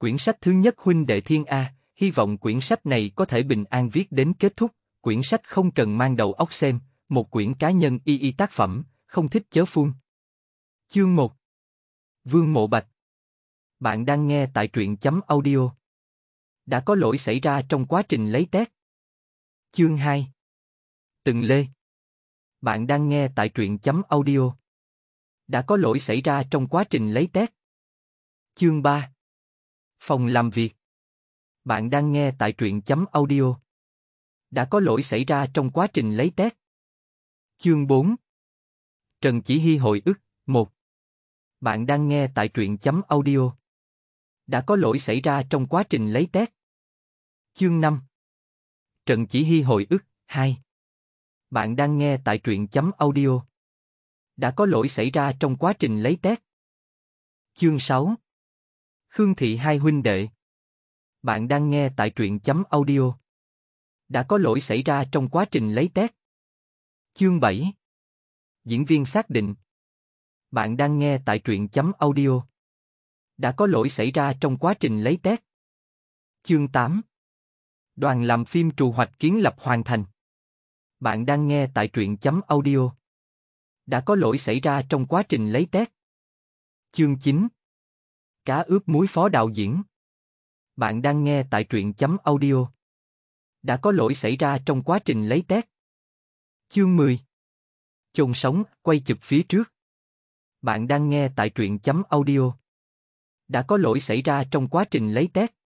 Quyển sách thứ nhất Huynh Đệ Thiên A, hy vọng quyển sách này có thể bình an viết đến kết thúc, quyển sách không cần mang đầu óc xem, một quyển cá nhân y y tác phẩm, không thích chớ phun. Chương 1 Vương Mộ Bạch Bạn đang nghe tại truyện chấm audio. Đã có lỗi xảy ra trong quá trình lấy tét Chương 2 Từng Lê Bạn đang nghe tại truyện chấm audio. Đã có lỗi xảy ra trong quá trình lấy tét Chương 3 Phòng làm việc. Bạn đang nghe tại truyện chấm audio. Đã có lỗi xảy ra trong quá trình lấy test. Chương 4 Trần Chỉ Hy hồi ức 1 Bạn đang nghe tại truyện chấm audio. Đã có lỗi xảy ra trong quá trình lấy test. Chương 5 Trần Chỉ Hy hồi ức 2 Bạn đang nghe tại truyện chấm audio. Đã có lỗi xảy ra trong quá trình lấy test. Chương 6 Khương Thị hai huynh đệ. Bạn đang nghe tại truyện chấm audio. Đã có lỗi xảy ra trong quá trình lấy test. Chương 7 Diễn viên xác định Bạn đang nghe tại truyện chấm audio. Đã có lỗi xảy ra trong quá trình lấy test. Chương 8 Đoàn làm phim trù hoạch kiến lập hoàn thành. Bạn đang nghe tại truyện chấm audio. Đã có lỗi xảy ra trong quá trình lấy test. Chương 9 Cá ướp muối phó đạo diễn. Bạn đang nghe tại truyện chấm audio. Đã có lỗi xảy ra trong quá trình lấy tét. Chương 10 Chôn sống, quay chụp phía trước. Bạn đang nghe tại truyện chấm audio. Đã có lỗi xảy ra trong quá trình lấy tét.